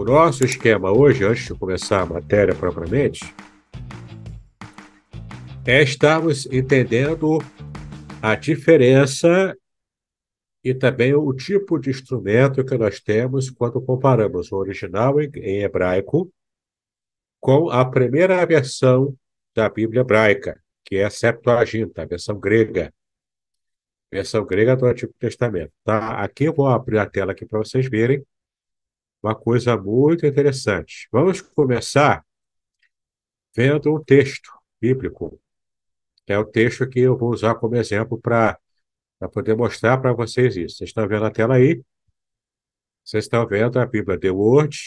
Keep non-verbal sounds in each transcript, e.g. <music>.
o nosso esquema hoje, antes de começar a matéria propriamente, é estarmos entendendo a diferença e também o tipo de instrumento que nós temos quando comparamos o original em hebraico com a primeira versão da Bíblia hebraica, que é a Septuaginta, a versão grega. Versão grega do Antigo Testamento. Tá? Aqui eu vou abrir a tela aqui para vocês verem uma coisa muito interessante. Vamos começar vendo um texto bíblico. É o texto que eu vou usar como exemplo para poder mostrar para vocês isso. Vocês estão vendo a tela aí? Vocês estão vendo a Bíblia The Word.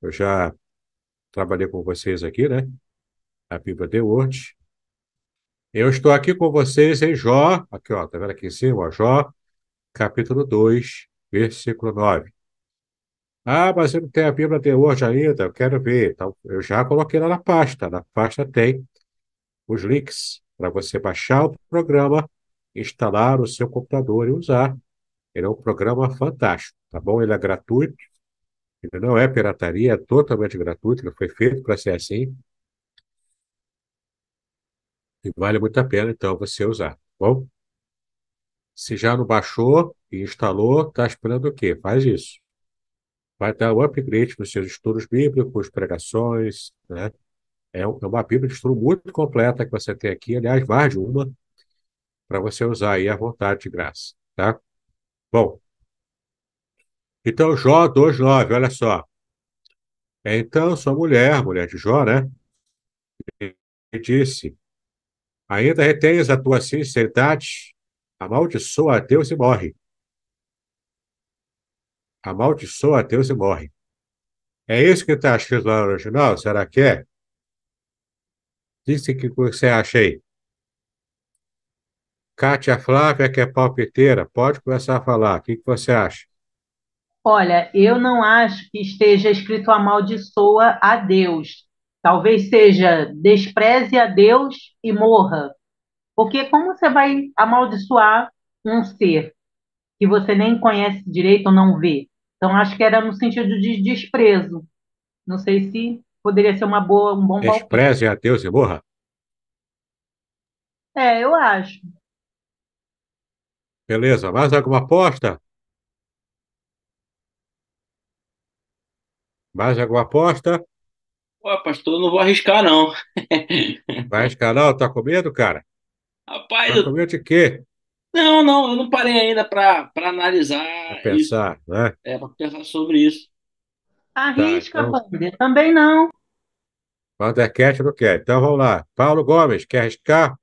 Eu já trabalhei com vocês aqui, né? A Bíblia The Word. Eu estou aqui com vocês em Jó, aqui ó, tá vendo aqui em cima, ó, Jó, capítulo 2, versículo 9. Ah, mas eu não tenho a Bíblia de hoje ainda, eu quero ver. Então, eu já coloquei lá na pasta. Na pasta tem os links para você baixar o programa, instalar no seu computador e usar. Ele é um programa fantástico, tá bom? Ele é gratuito, ele não é pirataria, é totalmente gratuito, ele foi feito para ser assim. E vale muito a pena, então, você usar, tá bom? Se já não baixou e instalou, está esperando o quê? Faz isso vai dar o um upgrade nos seus estudos bíblicos, pregações, né? É, é uma Bíblia de estudo muito completa que você tem aqui, aliás, mais de uma, para você usar aí à vontade de graça, tá? Bom, então Jó 2,9, olha só. É, então sua mulher, mulher de Jó, né? E disse, ainda retens a tua sinceridade, amaldiçoa a Deus e morre amaldiçoa Deus e morre. É isso que está escrito lá no original? Será que é? Disse o que você acha aí. Kátia Flávia, que é palpiteira, pode começar a falar. O que, que você acha? Olha, eu não acho que esteja escrito amaldiçoa a Deus. Talvez seja despreze a Deus e morra. Porque como você vai amaldiçoar um ser que você nem conhece direito ou não vê? Então, acho que era no sentido de desprezo. Não sei se poderia ser uma boa, um bom Despreze a Deus e morra? É, eu acho. Beleza, mais alguma aposta? Mais alguma aposta? Pô, pastor, não vou arriscar, não. Vai arriscar, não? Tá com medo, cara? Rapaz, tá com medo de quê? Não, não, eu não parei ainda para analisar. Pra pensar, isso. né? É, para pensar sobre isso. Arrisca, tá, tá então... Também não. Vander quer, é não quer. Então vamos lá. Paulo Gomes, quer arriscar?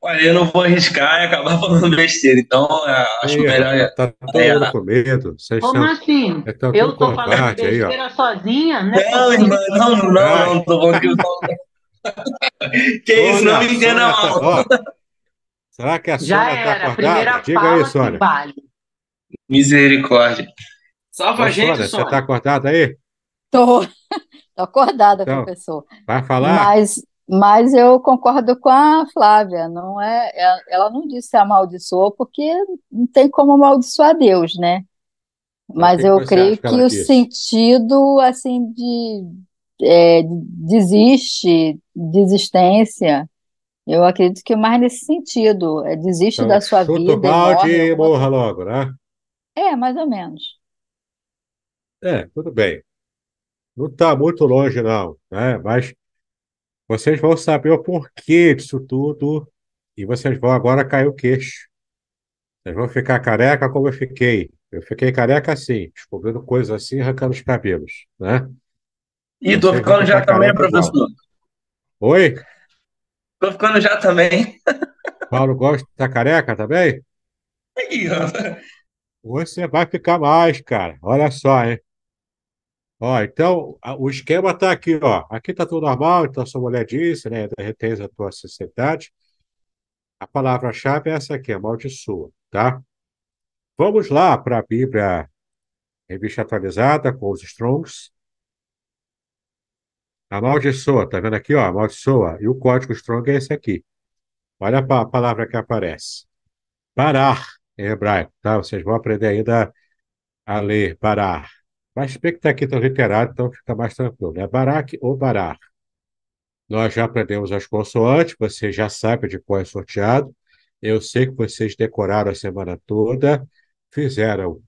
Olha, eu não vou arriscar e acabar <laughs> falando besteira, então é, acho melhor. Tá é todo é, mundo com medo. Vocês Como assim? Estão eu tô falando besteira aí, sozinha, né? Não, irmã, não, não, não, não tô bom que eu tô... <laughs> Que isso, não me entenda mal. Será que a Já Sônia tá era, acordada? primeira Diga aí, Sônia. Misericórdia. Salva a gente, Sônia. Você está acordada aí? Estou. <laughs> Estou acordada, então, professor. Vai falar? Mas, mas eu concordo com a Flávia. Não é, é ela não disse amaldiçoou, porque não tem como amaldiçoar Deus, né? Mas eu creio que, que o sentido, assim, de é, desiste, desistência, eu acredito que mais nesse sentido, é, desiste então, da sua chuta vida. O balde e morra logo, né? É, mais ou menos. É, tudo bem. Não está muito longe, não, né? Mas vocês vão saber o porquê disso tudo e vocês vão agora cair o queixo. Vocês vão ficar careca como eu fiquei. Eu fiquei careca assim, descobrindo coisas assim, arrancando os cabelos, né? E tô ficando já também, professor. Oi? Tô ficando já também. Paulo gosta tá da careca também? Aí, Você vai ficar mais, cara. Olha só, hein? Ó, então, o esquema tá aqui, ó. Aqui tá tudo normal, então sua mulher disse, né? Retém a tua sociedade. A palavra-chave é essa aqui, amaldiçoa, tá? Vamos lá para a Bíblia, revista atualizada, com os Strongs. Amaldiçoa, tá vendo aqui, ó? Amaldiçoa. E o código strong é esse aqui. Olha a palavra que aparece. Parar em hebraico, tá? Vocês vão aprender ainda a ler, parar. Mas bem que está aqui tão tá literado, então fica mais tranquilo, né? Barak ou barar. Nós já aprendemos as consoantes, você já sabe de qual é sorteado. Eu sei que vocês decoraram a semana toda, fizeram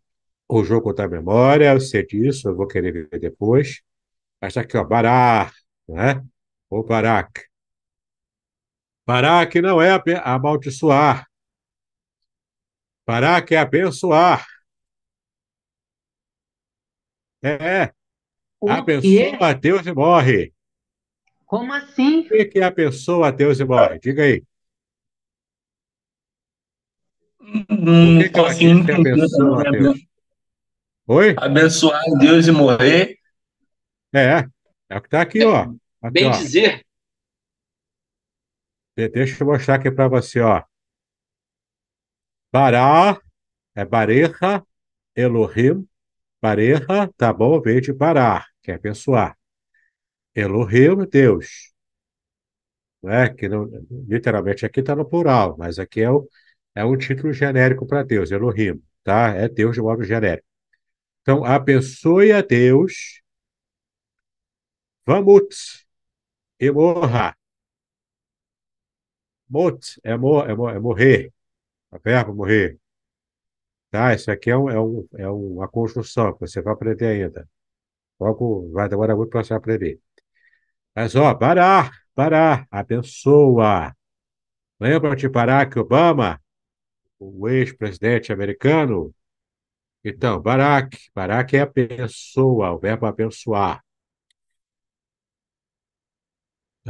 o jogo da memória, eu sei disso, eu vou querer ver depois. Acha que, ó, Bará, né? Ou Barak. Barak não é, é amaldiçoar. Barak é abençoar. É. O abençoa, a Deus e morre. Como assim? O que é abençoa, a Deus e morre? Diga aí. Hum, o que, que é assim, a pessoa a Deus? Oi? Abençoar Deus e morrer é, é o que está aqui, ó. Aqui, Bem ó. dizer. Deixa eu mostrar aqui para você, ó. Bará, é Bareja, Elohim, Bareja, tá bom? vem de Bará, que é abençoar. Elohim, Deus. é? Que não, literalmente aqui está no plural, mas aqui é, o, é um título genérico para Deus, Elohim, tá? É Deus de modo genérico. Então, abençoe a Deus Vamos e morra. Mot é, mor, é, mor, é morrer. A tá verba morrer. Tá? Isso aqui é, um, é, um, é uma construção que você vai aprender ainda. Logo, vai demorar muito para você aprender. Mas, ó, parar, parar, abençoa. Lembra de Barack Obama, o ex-presidente americano? Então, Barack, Barack é a pessoa, o verbo abençoar.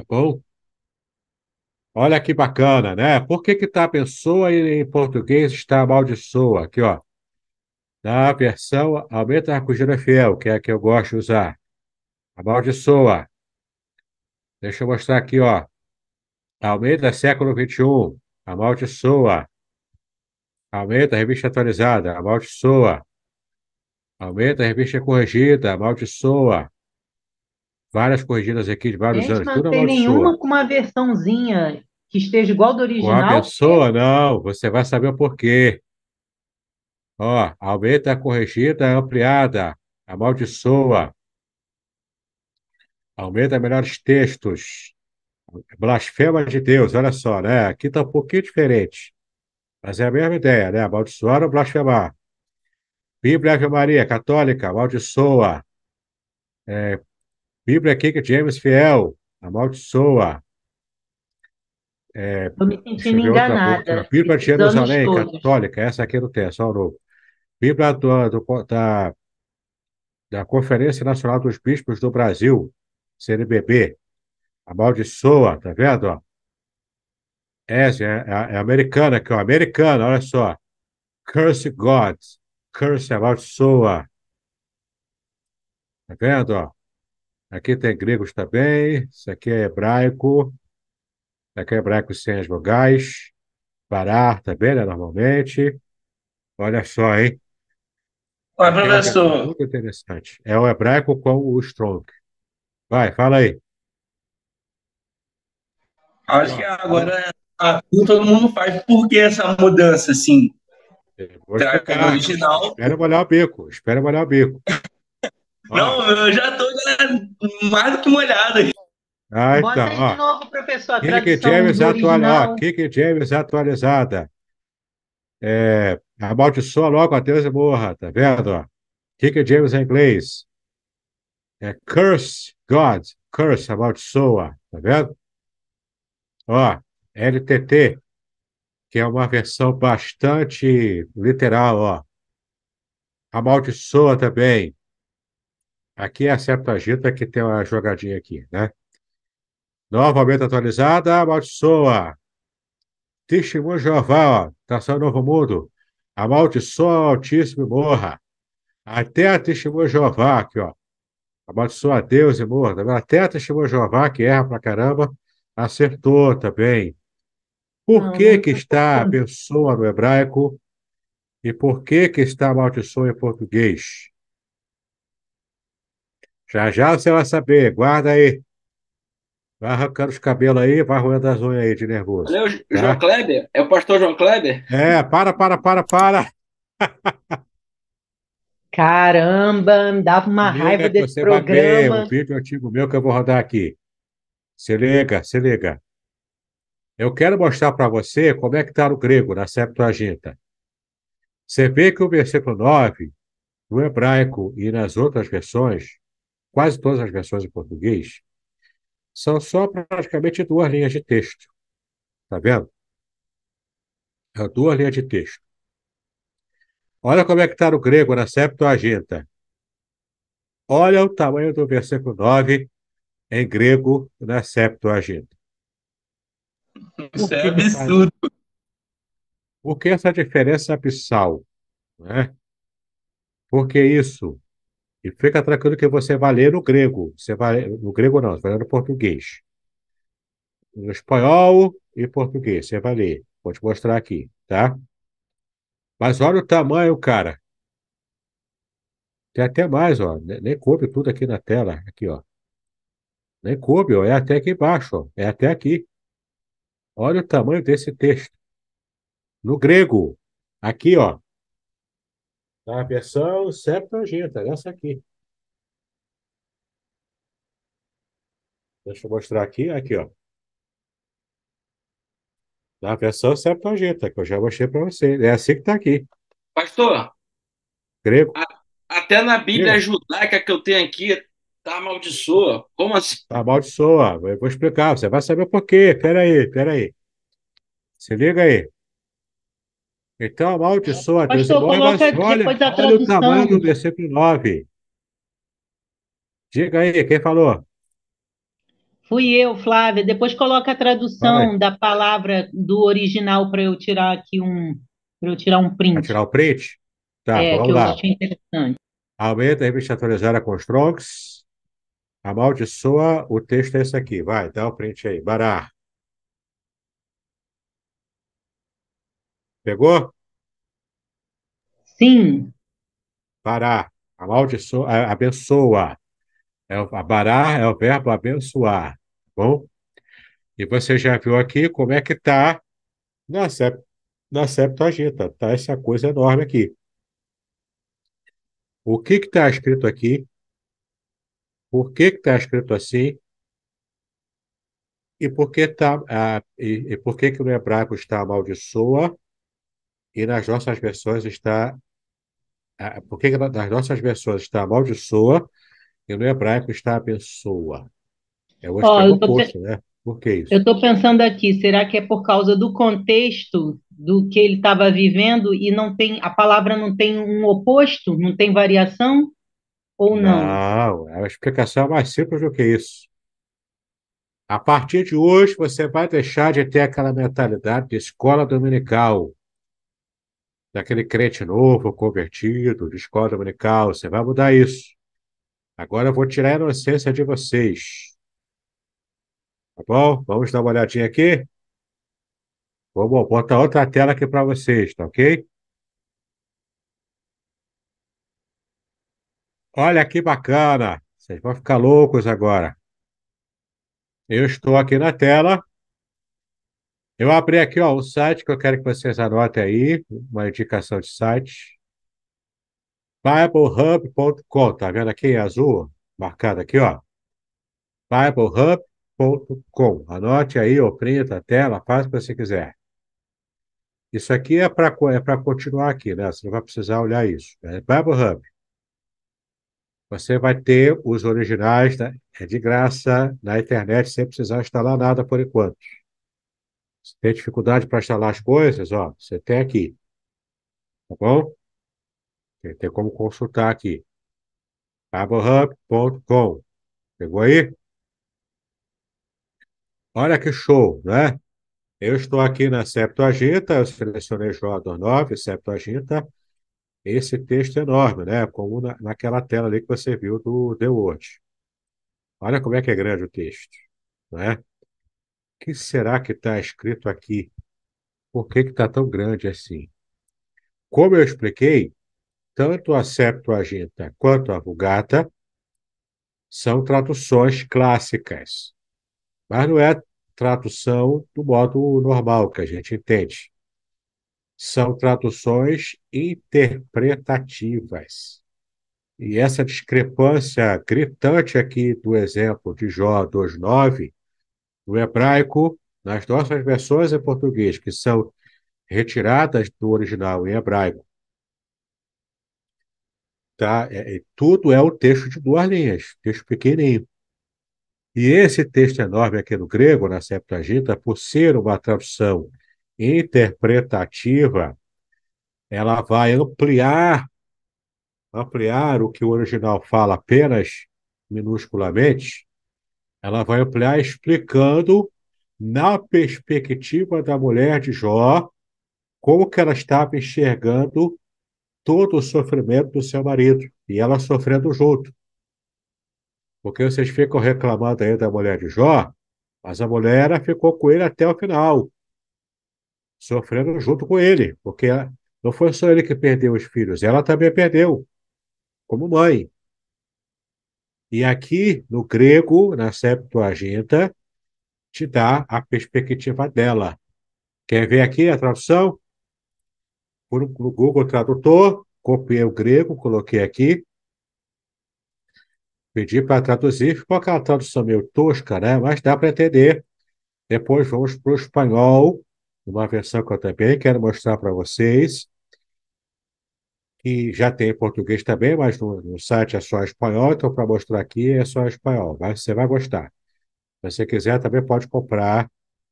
bom? Olha que bacana, né? Por que que tá pessoa e em português está amaldiçoa? Aqui, ó. Na versão Aumenta Arcugina Fiel, que é a que eu gosto de usar. Amaldiçoa. Deixa eu mostrar aqui, ó. Aumenta século XXI. Amaldiçoa. Aumenta revista atualizada. Amaldiçoa. Aumenta revista corrigida. Amaldiçoa várias corrigidas aqui de vários anos. Não é tem nenhuma com uma versãozinha que esteja igual do original. Uma a é pessoa, não, você vai saber o porquê. Ó, aumenta a é corrigida ampliada, amaldiçoa. Aumenta melhores textos. Blasfema de Deus, olha só, né? Aqui está um pouquinho diferente. Mas é a mesma ideia, né? Amaldiçoar ou blasfemar. Bíblia Ave Maria, católica, amaldiçoa. É, Bíblia aqui que James Fiel amaldiçoa. É, Estou me sentindo enganada. Bíblia de Jerusalém, católica, essa aqui não tem, é só o novo. Bíblia do, do, da, da Conferência Nacional dos Bispos do Brasil, CNBB, amaldiçoa, tá vendo? Essa É, é, é americana aqui, ó, americana, olha só. Curse God, curse amaldiçoa. Tá vendo? Ó? Aqui tem gregos também, isso aqui é hebraico, isso aqui é hebraico sem as vogais, parar também, né, normalmente. Olha só, hein? Olha, é professor. É muito interessante. É o hebraico com o strong. Vai, fala aí. Acho que agora todo mundo faz. Por que essa mudança, assim? Traca original. Espera molhar o bico, espera molhar o bico. Não, eu já tô mais do que molhado. Ah, então, Bota aí ó. de novo, professor. Kiki James, é atual... James é atualizada. É, amaldiçoa logo a Deus e morra, tá vendo? Ó? Kiki James é em inglês. É curse God, curse, amaldiçoa, tá vendo? Ó, LTT, que é uma versão bastante literal, ó. Amaldiçoa também. Aqui acerta é a Gita é que tem uma jogadinha aqui, né? Novamente atualizada, amaldiçoa. Testemunho Jeová, ó, tração tá novo mundo. Amaldiçoa o Altíssimo e morra. Até a testemunha Jeová aqui, ó. Amaldiçoa a Deus e morra. Tá Até a testemunha Jeová, que erra pra caramba, acertou também. Por que que está a pessoa no hebraico e por que que está a em português? Já já você vai saber, guarda aí. Vai arrancando os cabelos aí, vai roendo as unhas aí de nervoso. Valeu, tá? João Kleber? É o pastor João Kleber? É, para, para, para, para. <laughs> Caramba, me dava uma liga raiva é desse você programa. Vai ver é um vídeo antigo meu que eu vou rodar aqui. Se liga, se liga. Eu quero mostrar para você como é que está no grego, na Septuaginta. Você vê que o versículo 9, no hebraico e nas outras versões, quase todas as versões em português, são só praticamente duas linhas de texto. Tá vendo? É duas linhas de texto. Olha como é que está no grego, na né? Septuaginta. Olha o tamanho do versículo 9 em grego, na né? Septuaginta. Isso é absurdo. Por que essa diferença abissal? Né? Por que isso? E fica tranquilo que você vai ler no grego. Você vai, no grego não, você vai ler no português. No espanhol e português, você vai ler. Vou te mostrar aqui, tá? Mas olha o tamanho, cara. Tem até mais, ó. Nem coube tudo aqui na tela. Aqui, ó. Nem coube, ó. É até aqui embaixo, ó. É até aqui. Olha o tamanho desse texto. No grego. Aqui, ó. A versão Septuaginta, essa aqui. Deixa eu mostrar aqui, aqui, ó. Na versão Septuaginta, que eu já mostrei para vocês. É assim que está aqui. Pastor, grego. até na Bíblia judaica que eu tenho aqui, tá amaldiçoa. Como assim? Tá amaldiçoa. Eu vou explicar, você vai saber por quê. Peraí, peraí. Se liga aí. Então é, amaldiçoa é. Deus. Pastor, coloca aqui depois da olha tradução. o tamanho do versículo 9. Diga aí, quem falou? Fui eu, Flávia. Depois coloca a tradução da palavra do original para eu tirar aqui um. Para eu tirar um print. Pra tirar o print? Tá, é, vamos que lá. Eu interessante. Aumenta a revista atualizada com Strongs. Amaldiçoa, o texto é esse aqui. Vai, dá o print aí. Bará. Pegou? Sim. Bará. Amaldiçoa, abençoa. É, abará é o verbo abençoar, tá bom? E você já viu aqui como é que tá na, sep, na Septuaginta. Tá essa coisa enorme aqui. O que que tá escrito aqui? Por que que tá escrito assim? E por que, tá, ah, e, e por que, que no hebraico está amaldiçoa e nas nossas versões está porque nas nossas versões está amaldiçoa e no hebraico está abençoa. É o oposto, né? Por que isso? Eu estou pensando aqui, será que é por causa do contexto do que ele estava vivendo e não tem a palavra não tem um oposto, não tem variação ou não? Não, é a explicação é mais simples do que isso. A partir de hoje você vai deixar de ter aquela mentalidade de escola dominical daquele crente novo, convertido, de escola dominical. Você vai mudar isso. Agora eu vou tirar a inocência de vocês. Tá bom? Vamos dar uma olhadinha aqui. Vou botar outra tela aqui para vocês, tá ok? Olha que bacana! Vocês vão ficar loucos agora. Eu estou aqui na tela eu abri aqui ó, o site que eu quero que vocês anotem aí, uma indicação de site. BibleHub.com, tá vendo aqui em azul? Marcado aqui, ó. BibleHub.com. Anote aí, ou printa a tela, faz o que você quiser. Isso aqui é para é pra continuar aqui, né? Você não vai precisar olhar isso. É BibleHub. Você vai ter os originais, né? é de graça, na internet, sem precisar instalar nada por enquanto. Se tem dificuldade para instalar as coisas, ó, você tem aqui. Tá bom? Tem, tem como consultar aqui. AbleHub.com. Pegou aí? Olha que show, né? Eu estou aqui na Septuaginta, eu selecionei Joador 9, Septuaginta. Esse texto é enorme, né? Como na, naquela tela ali que você viu do The Word. Olha como é que é grande o texto, né? O que será que está escrito aqui? Por que está tão grande assim? Como eu expliquei, tanto a Septuaginta quanto a Vulgata são traduções clássicas, mas não é tradução do modo normal que a gente entende. São traduções interpretativas. E essa discrepância gritante aqui do exemplo de Jó 2,9 do hebraico nas nossas versões em português, que são retiradas do original em hebraico. Tá? É, tudo é um texto de duas linhas, texto pequenininho. E esse texto enorme aqui no grego, na Septuaginta, por ser uma tradução interpretativa, ela vai ampliar ampliar o que o original fala apenas minusculamente ela vai ampliar explicando na perspectiva da mulher de Jó como que ela estava enxergando todo o sofrimento do seu marido e ela sofrendo junto. Porque vocês ficam reclamando aí da mulher de Jó, mas a mulher ficou com ele até o final, sofrendo junto com ele, porque não foi só ele que perdeu os filhos, ela também perdeu, como mãe. E aqui, no grego, na Septuaginta, te dá a perspectiva dela. Quer ver aqui a tradução? Por um Google Tradutor, copiei o grego, coloquei aqui. Pedi para traduzir, ficou aquela tradução meio tosca, né? Mas dá para entender. Depois vamos para o espanhol, uma versão que eu também quero mostrar para vocês que já tem em português também, mas no, no site é só espanhol, então para mostrar aqui é só espanhol, mas você vai gostar. Se você quiser, também pode comprar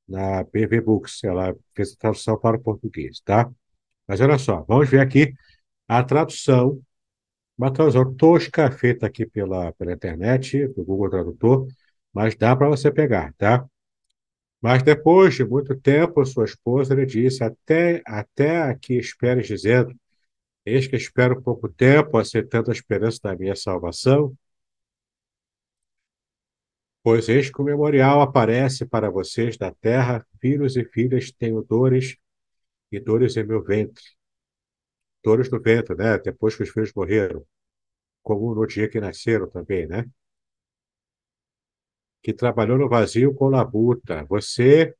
na PV Books, ela fez a tradução para o português, tá? Mas olha só, vamos ver aqui a tradução, uma tradução tosca feita aqui pela, pela internet, do Google Tradutor, mas dá para você pegar, tá? Mas depois de muito tempo, sua esposa lhe disse: Até, até aqui espere dizendo, Eis que espero pouco tempo, aceitando a esperança da minha salvação. Pois eis que o memorial aparece para vocês da terra, filhos e filhas, tenho dores e dores em meu ventre. Dores no ventre, né? Depois que os filhos morreram. Como no dia que nasceram também, né? Que trabalhou no vazio com labuta. Você,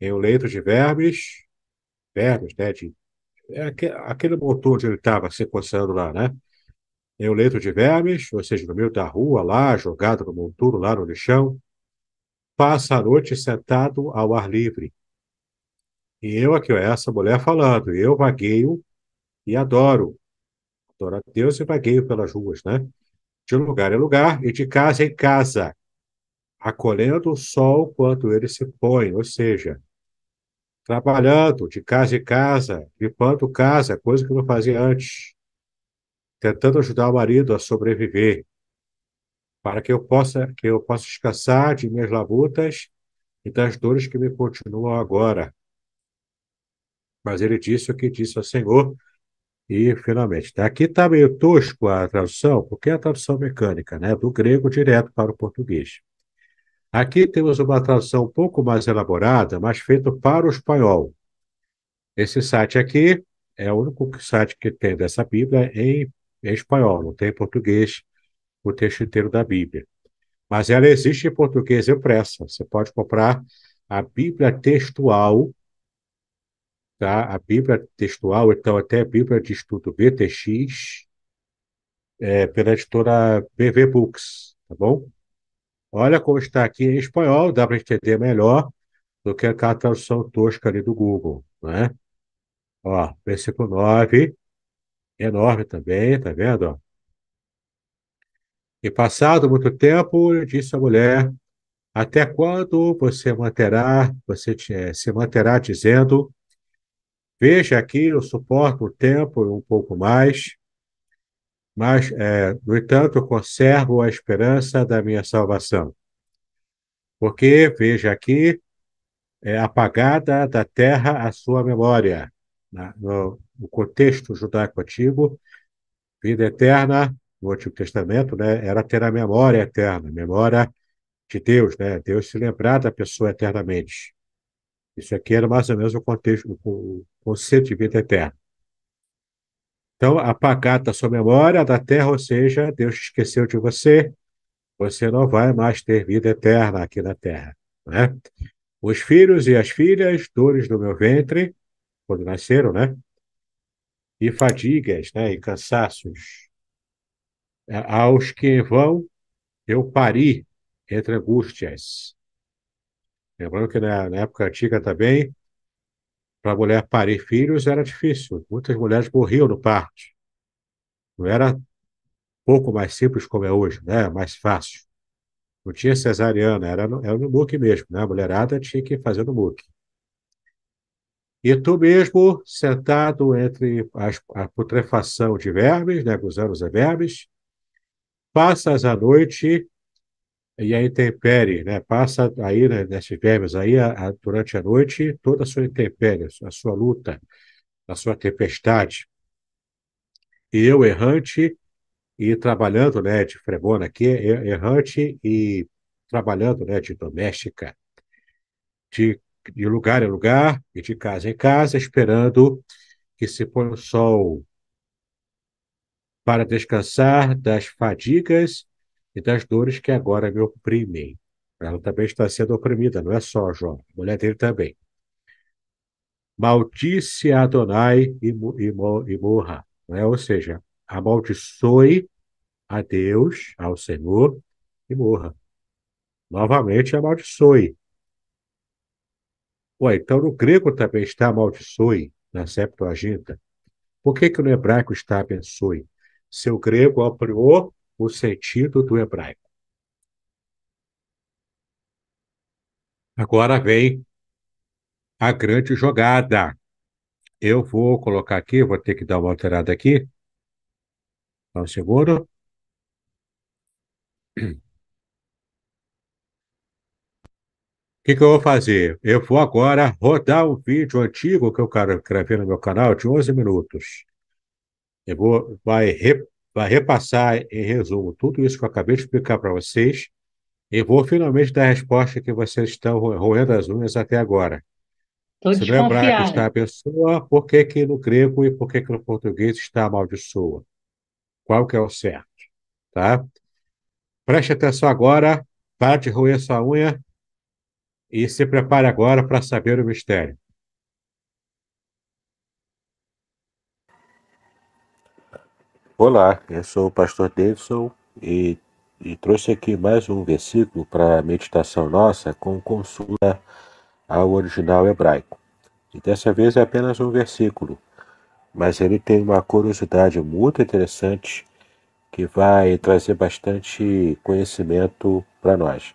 em um leito de vermes, vermes, né? De é aquele motor onde ele estava se coçando lá, né? Em um leito de vermes, ou seja, no meio da rua, lá, jogado no monturo, lá no lixão. Passa a noite sentado ao ar livre. E eu aqui, ó, essa mulher falando, eu vagueio e adoro. Adoro a Deus e vagueio pelas ruas, né? De lugar em lugar e de casa em casa, acolhendo o sol quando ele se põe, ou seja, trabalhando de casa em casa, limpando casa, coisa que não fazia antes, tentando ajudar o marido a sobreviver, para que eu possa que eu possa descansar de minhas labutas e das dores que me continuam agora. Mas ele disse o que disse ao Senhor e finalmente. Tá, aqui está meio tosco a tradução, porque é a tradução mecânica, né, do grego direto para o português. Aqui temos uma tradução um pouco mais elaborada, mas feita para o espanhol. Esse site aqui é o único site que tem dessa Bíblia em, em espanhol, não tem em português o texto inteiro da Bíblia. Mas ela existe em português impressa. Você pode comprar a Bíblia textual, tá? A Bíblia textual, então até a Bíblia de estudo BTX, é, pela editora BV Books, tá bom? Olha como está aqui em espanhol, dá para entender melhor do que a tradução tosca ali do Google, né? Ó, versículo 9, enorme também, tá vendo? E passado muito tempo, disse a mulher, até quando você manterá, você te, se manterá dizendo, veja aqui, eu suporto o tempo um pouco mais, mas, é, no entanto, conservo a esperança da minha salvação. Porque, veja aqui, é apagada da terra a sua memória. Né, no, no, contexto judaico antigo, vida eterna, no Antigo Testamento, né, era ter a memória eterna, memória de Deus, né, Deus se lembrar da pessoa eternamente. Isso aqui era mais ou menos o contexto, o conceito de vida eterna. Então, apagar da sua memória da terra, ou seja, Deus esqueceu de você, você não vai mais ter vida eterna aqui na terra. Né? Os filhos e as filhas, dores do meu ventre, quando nasceram, né? E fadigas, né? E cansaços. É, aos que vão, eu pari entre angústias. Lembrando que na, na época antiga também, para a mulher parir filhos era difícil. Muitas mulheres morriam no parto. Não era pouco mais simples como é hoje, né? Mais fácil. Não tinha cesariana, era no, era no MUC mesmo, né? A mulherada tinha que fazer no MUC. E tu mesmo, sentado entre as, a putrefação de vermes, né? usando os vermes, passas a noite e a intempérie, né? Passa aí né, nesses vermes aí a, a, durante a noite toda a sua intempérie, a sua luta, a sua tempestade. E eu errante e trabalhando, né, de frebona aqui, er, er, errante e trabalhando, né, de doméstica, de, de lugar em lugar e de casa em casa, esperando que se põe o sol para descansar das fadigas e das dores que agora me oprimem. Ela também está sendo oprimida, não é só Jó, a mulher dele também. Maldice Adonai e, e, morra, né? ou seja, amaldiçoe a Deus, ao Senhor, e morra. Novamente, amaldiçoe. Ué, então no grego também está amaldiçoe, na Septuaginta. Por que, que no hebraico está abençoe? Seu grego ampliou o sentido do hebraico. Agora vem a grande jogada. Eu vou colocar aqui, vou ter que dar uma alterada aqui. Só um segundo. O que, que, eu vou fazer? Eu vou agora rodar o um vídeo antigo que eu gravei no meu canal de 11 minutos. Eu vou, vai, rep, vai repassar em resumo tudo isso que eu acabei de explicar para vocês e vou finalmente dar a resposta que vocês estão roendo as unhas até agora. Se lembrar que está a pessoa, por que, que no grego e por que, que no português está amaldiçoa? Qual que é o certo? Tá? Preste atenção agora, para de roer sua unha e se prepare agora para saber o mistério. Olá, eu sou o pastor Davidson e, e trouxe aqui mais um versículo para a meditação nossa com consulta ao original hebraico. E dessa vez é apenas um versículo, mas ele tem uma curiosidade muito interessante que vai trazer bastante conhecimento para nós.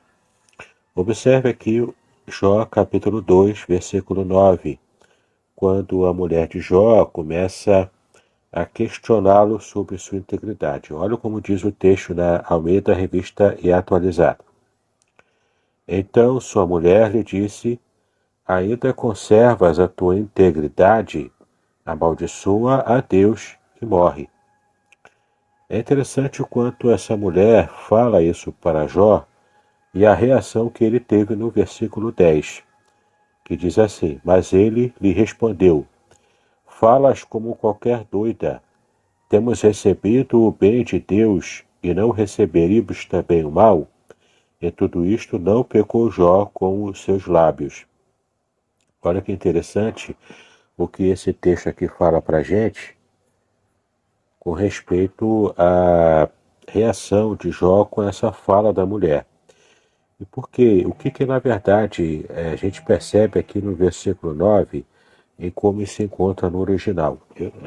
Observe aqui Jó capítulo 2, versículo 9, quando a mulher de Jó começa a a questioná-lo sobre sua integridade. Olha como diz o texto na Almeida Revista e Atualizada. Então sua mulher lhe disse: Ainda conservas a tua integridade? Amaldiçoa a Deus e morre. É interessante o quanto essa mulher fala isso para Jó e a reação que ele teve no versículo 10, que diz assim: Mas ele lhe respondeu: Falas como qualquer doida. Temos recebido o bem de Deus e não receberíamos também o mal? Em tudo isto não pecou Jó com os seus lábios. Olha que interessante o que esse texto aqui fala para gente com respeito à reação de Jó com essa fala da mulher. E por quê? O que, que na verdade eh, a gente percebe aqui no versículo 9 em como se encontra no original.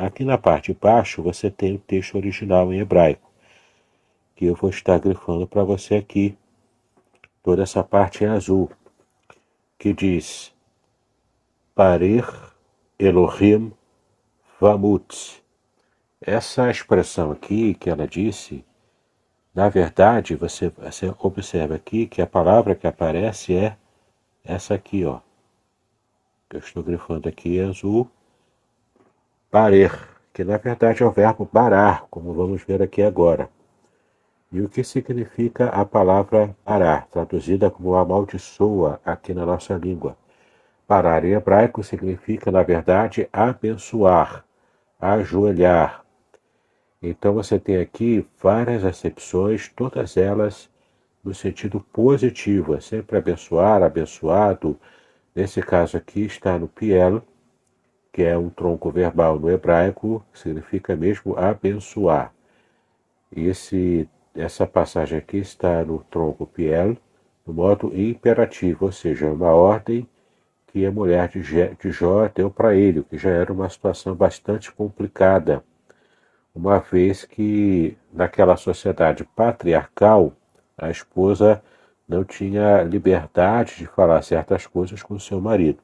aqui na parte de baixo você tem o texto original em hebraico, que eu vou estar grifando para você aqui. Toda essa parte é azul, que diz Parir Elohim Vamut. Essa expressão aqui que ela disse, na verdade, você, você observa aqui que a palavra que aparece é essa aqui, ó que eu estou grifando aqui em é azul, parer, que na verdade é o verbo parar, como vamos ver aqui agora. E o que significa a palavra parar, traduzida como amaldiçoa aqui na nossa língua? Parar em hebraico significa, na verdade, abençoar, ajoelhar. Então você tem aqui várias acepções, todas elas no sentido positivo, é sempre abençoar, abençoado, abençoado Nesse caso aqui está no piel, que é um tronco verbal no hebraico, significa mesmo abençoar. E esse, essa passagem aqui está no tronco piel, no modo imperativo, ou seja, uma ordem que a mulher de, de Jó deu para ele, que já era uma situação bastante complicada, uma vez que naquela sociedade patriarcal a esposa não tinha liberdade de falar certas coisas com seu marido.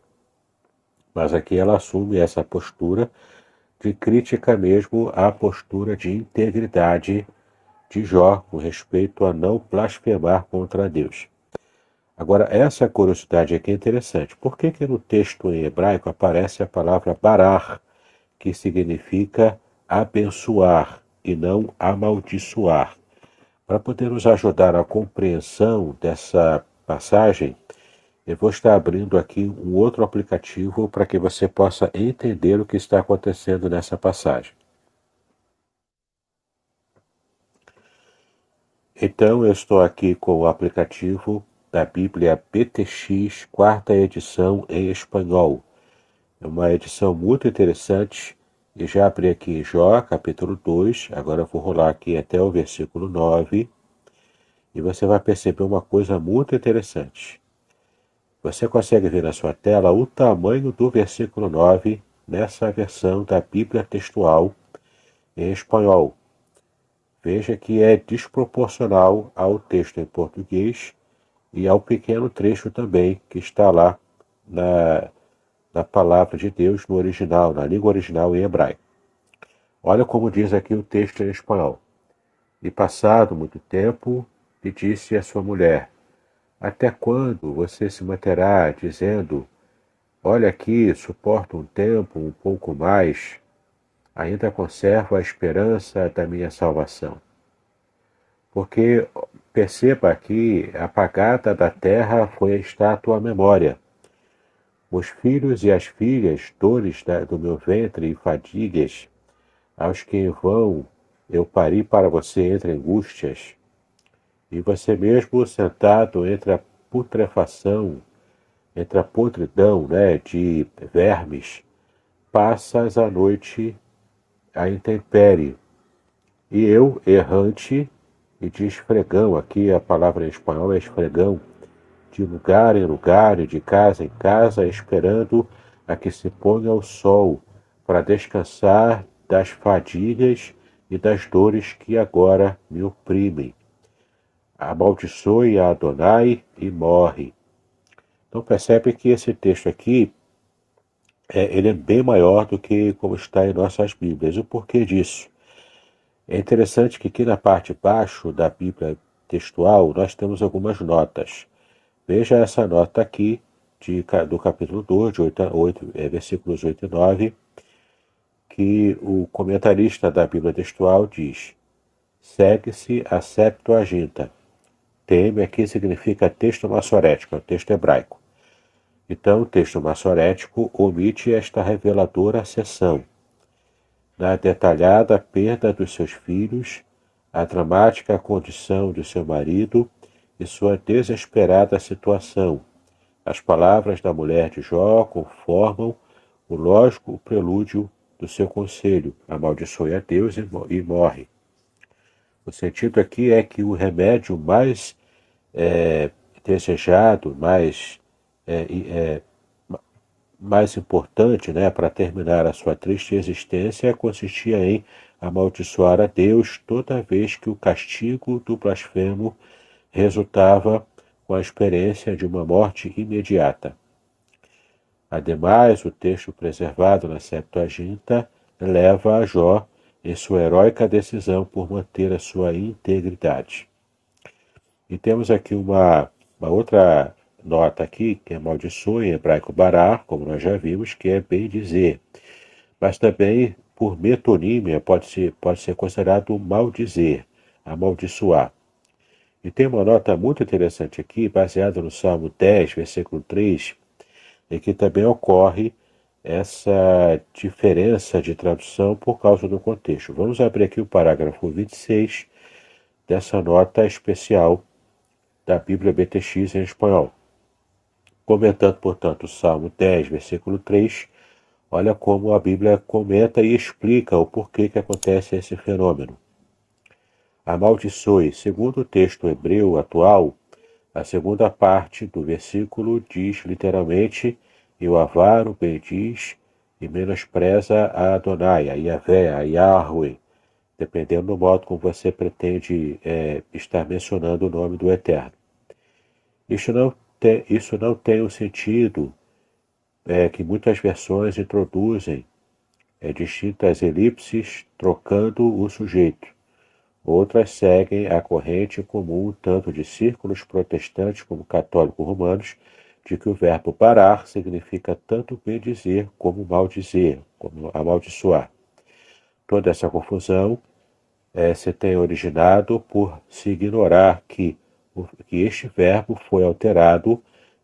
Mas aqui ela assume essa postura de crítica mesmo à postura de integridade de Jó com respeito a não blasfemar contra Deus. Agora, essa curiosidade aqui é interessante. Por que, que no texto em hebraico aparece a palavra barar, que significa abençoar e não amaldiçoar? Para poder nos ajudar a compreensão dessa passagem, eu vou estar abrindo aqui um outro aplicativo para que você possa entender o que está acontecendo nessa passagem. Então, eu estou aqui com o aplicativo da Bíblia BTX, quarta edição em espanhol. É uma edição muito interessante e já abri aqui Jó, capítulo 2, agora vou rolar aqui até o versículo 9, e você vai perceber uma coisa muito interessante. Você consegue ver na sua tela o tamanho do versículo 9 nessa versão da Bíblia textual em espanhol. Veja que é desproporcional ao texto em português e ao pequeno trecho também que está lá na da palavra de Deus no original, na língua original em hebraico. Olha como diz aqui o texto em espanhol. E passado muito tempo, lhe disse à sua mulher: Até quando você se manterá dizendo: Olha aqui, suporto um tempo, um pouco mais, ainda conservo a esperança da minha salvação? Porque perceba que apagada da terra foi a estátua memória os filhos e as filhas, dores da, né, do meu ventre e fadigas, aos que em vão eu pari para você entre angústias, e você mesmo sentado entre a putrefação, entre a podridão né, de vermes, passas a noite a intempério E eu, errante, e de esfregão, aqui a palavra em espanhol é esfregão, de lugar em lugar e de casa em casa, esperando a que se ponha o sol, para descansar das fadigas e das dores que agora me oprimem. Amaldiçoe a Adonai e morre. Então percebe que esse texto aqui é, ele é bem maior do que como está em nossas Bíblias. O porquê disso? É interessante que aqui na parte de baixo da Bíblia textual nós temos algumas notas. Veja essa nota aqui de, do capítulo 2, de 8 8, é, versículos 8 e 9, que o comentarista da Bíblia textual diz: segue-se a Septuaginta. Teme aqui significa texto maçorético, é o texto hebraico. Então, o texto maçorético omite esta reveladora seção. Na detalhada perda dos seus filhos, a dramática condição de seu marido e sua desesperada situação. As palavras da mulher de Jó conformam o lógico prelúdio do seu conselho: amaldiçoe a Deus e morre. O sentido aqui é que o remédio mais é, desejado, mais, é, é, mais importante né, para terminar a sua triste existência consistia em amaldiçoar a Deus toda vez que o castigo do blasfemo resultava com a experiência de uma morte imediata. Ademais, o texto preservado na Septuaginta leva a Jó em sua heróica decisão por manter a sua integridade. E temos aqui uma, uma outra nota aqui, que amaldiçoa em hebraico barar, como nós já vimos, que é bem dizer. Mas também, por metonímia, pode, -se, pode ser considerado maldizer, amaldiçoar. E tem uma nota muito interessante aqui, baseada no Salmo 10, versículo 3, em que também ocorre essa diferença de tradução por causa do contexto. Vamos abrir aqui o parágrafo 26 dessa nota especial da Bíblia BTX em espanhol. Comentando, portanto, o Salmo 10, versículo 3, olha como a Bíblia comenta e explica o porquê que acontece esse fenômeno amaldiçoe. Segundo o texto hebreu atual, a segunda parte do versículo diz literalmente: E o avaro bendiz e menospreza a Adonai, a Yahvé, a Yahweh, dependendo do modo como você pretende é, estar mencionando o nome do Eterno. Isso não tem, isso não tem o sentido é, que muitas versões introduzem é, distintas elipses trocando o sujeito. Outras seguem a corrente comum tanto de círculos protestantes como católicos romanos, de que o verbo parar significa tanto bem dizer como maldizer, como amaldiçoar. Toda essa confusão é, se tem originado por se ignorar que, que este verbo foi alterado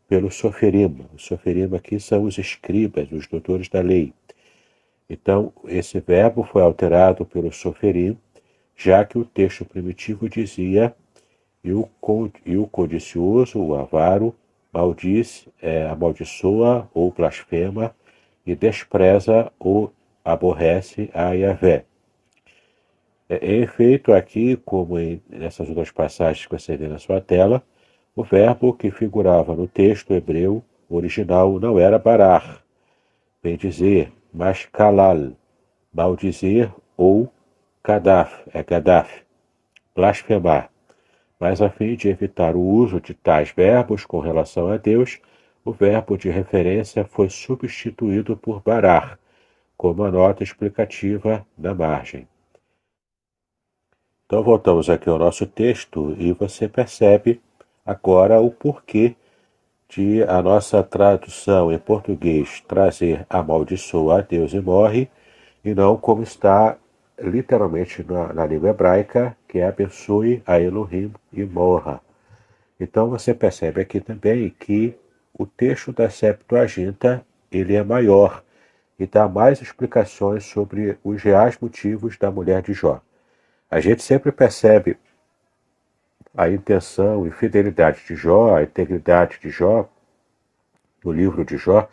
pelo soferima. O soferima aqui são os escribas, os doutores da lei. Então, esse verbo foi alterado pelo soferim, já que o texto primitivo dizia e o, e o codicioso, o avaro, maldiz, é, amaldiçoa ou blasfema e despreza ou aborrece a Yahvé. É, em efeito, aqui, como em, nessas outras passagens que você vê na sua tela, o verbo que figurava no texto hebreu original não era barar, bem dizer, mas kalal, maldizer ou Kadaf é Gaddafi, blasfemar, mas a fim de evitar o uso de tais verbos com relação a Deus, o verbo de referência foi substituído por barar, como a nota explicativa na margem. Então voltamos aqui ao nosso texto e você percebe agora o porquê de a nossa tradução em português trazer amaldiçoa a Deus e morre, e não como está literalmente na, na língua hebraica, que é abençoe a Elohim e morra. Então você percebe aqui também que o texto da Septuaginta ele é maior e dá mais explicações sobre os reais motivos da mulher de Jó. A gente sempre percebe a intenção e fidelidade de Jó, a integridade de Jó, no livro de Jó,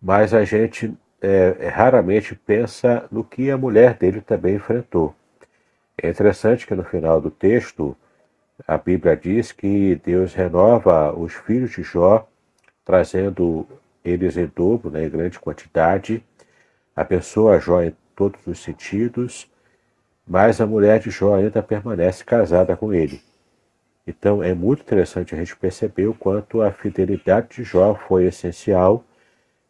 mas a gente é, é, raramente pensa no que a mulher dele também enfrentou. É interessante que no final do texto, a Bíblia diz que Deus renova os filhos de Jó, trazendo eles em dobro, né, em grande quantidade, abençoa Jó em todos os sentidos, mas a mulher de Jó ainda permanece casada com ele. Então é muito interessante a gente perceber o quanto a fidelidade de Jó foi essencial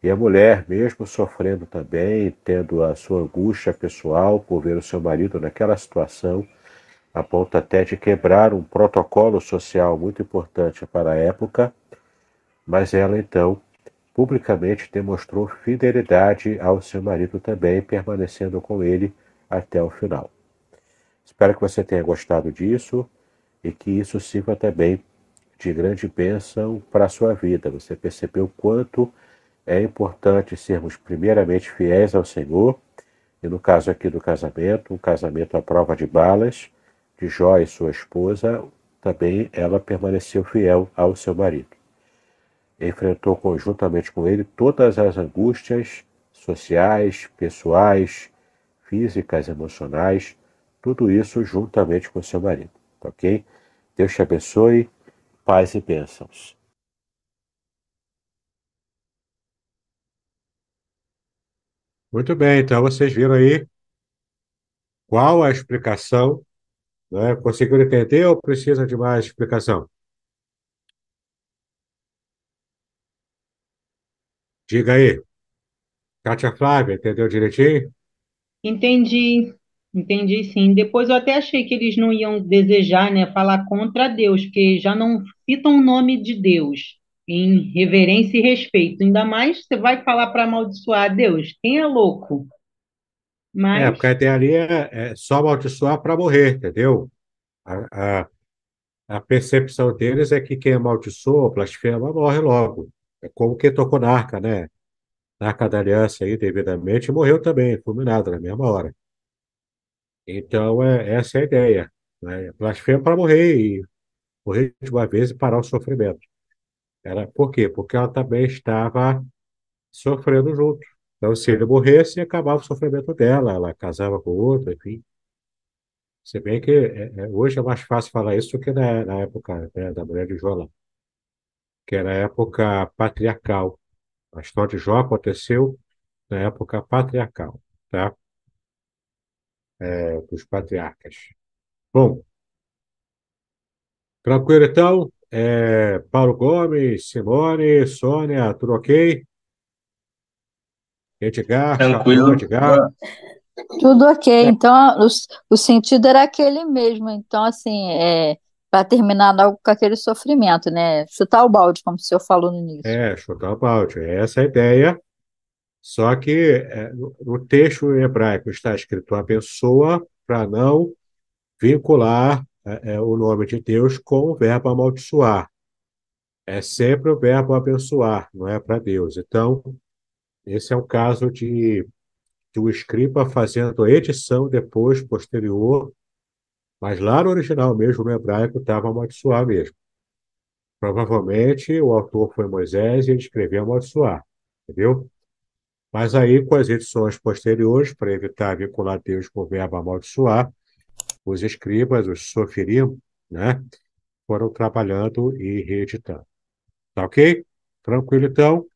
e a mulher, mesmo sofrendo também, tendo a sua angústia pessoal por ver o seu marido naquela situação, a ponto até de quebrar um protocolo social muito importante para a época, mas ela então publicamente demonstrou fidelidade ao seu marido também, permanecendo com ele até o final. Espero que você tenha gostado disso e que isso sirva também de grande bênção para a sua vida. Você percebeu quanto é importante sermos primeiramente fiéis ao Senhor, e no caso aqui do casamento, um casamento à prova de balas, de Jó e sua esposa, também ela permaneceu fiel ao seu marido. Enfrentou conjuntamente com ele todas as angústias sociais, pessoais, físicas, emocionais, tudo isso juntamente com seu marido, ok? Deus te abençoe, paz e bênçãos. Muito bem, então vocês viram aí qual a explicação, né? Conseguiram entender ou precisa de mais explicação? Diga aí. Kátia Flávia, entendeu direitinho? Entendi, entendi sim. Depois eu até achei que eles não iam desejar, né, falar contra Deus, porque já não citam o nome de Deus em reverência e respeito. Ainda mais você vai falar para amaldiçoar Deus. Quem é louco? Mas... É, porque até ali é, é só amaldiçoar para morrer, entendeu? A, a, a, percepção deles é que quem amaldiçoa, blasfema, morre logo. É como quem tocou na arca, né? Na arca da aliança aí, devidamente, morreu também, fulminado na mesma hora. Então, é, essa é a ideia. Né? Blasfema para morrer e morrer de uma vez e parar o sofrimento era por quê? Porque ela também estava sofrendo junto. Então, se ele morresse, acabava o sofrimento dela, ela casava com outro, enfim. Se bem que é, é hoje é mais fácil falar isso do que na, na época né, da mulher de Jó que era a época patriarcal. A história de Jó aconteceu na época patriarcal, tá? É, dos patriarcas. Bom, tranquilo então? É, Paulo Gomes, Simone, Sônia, tudo ok? Edgar, Tranquilo. Chapéu, Edgar. Tudo ok. É. Então, o, o sentido era aquele mesmo. Então, assim, é, para terminar logo com aquele sofrimento, né? Chutar o balde, como o senhor falou no início. É, chutar o balde. É essa é a ideia. Só que é, no texto hebraico está escrito a pessoa para não vincular é, é, o nome de Deus com o verbo amaldiçoar. É sempre o verbo abençoar, não é para Deus. Então, esse é um caso de, de escriba fazendo edição depois, posterior, mas lá no original mesmo, no hebraico, estava amaldiçoar mesmo. Provavelmente o autor foi Moisés e ele escreveu amaldiçoar, entendeu? Mas aí, com as edições posteriores, para evitar vincular Deus com o verbo amaldiçoar, os escribas, os soferim, né, foram trabalhando e reeditando. Tá ok? Tranquilo, então.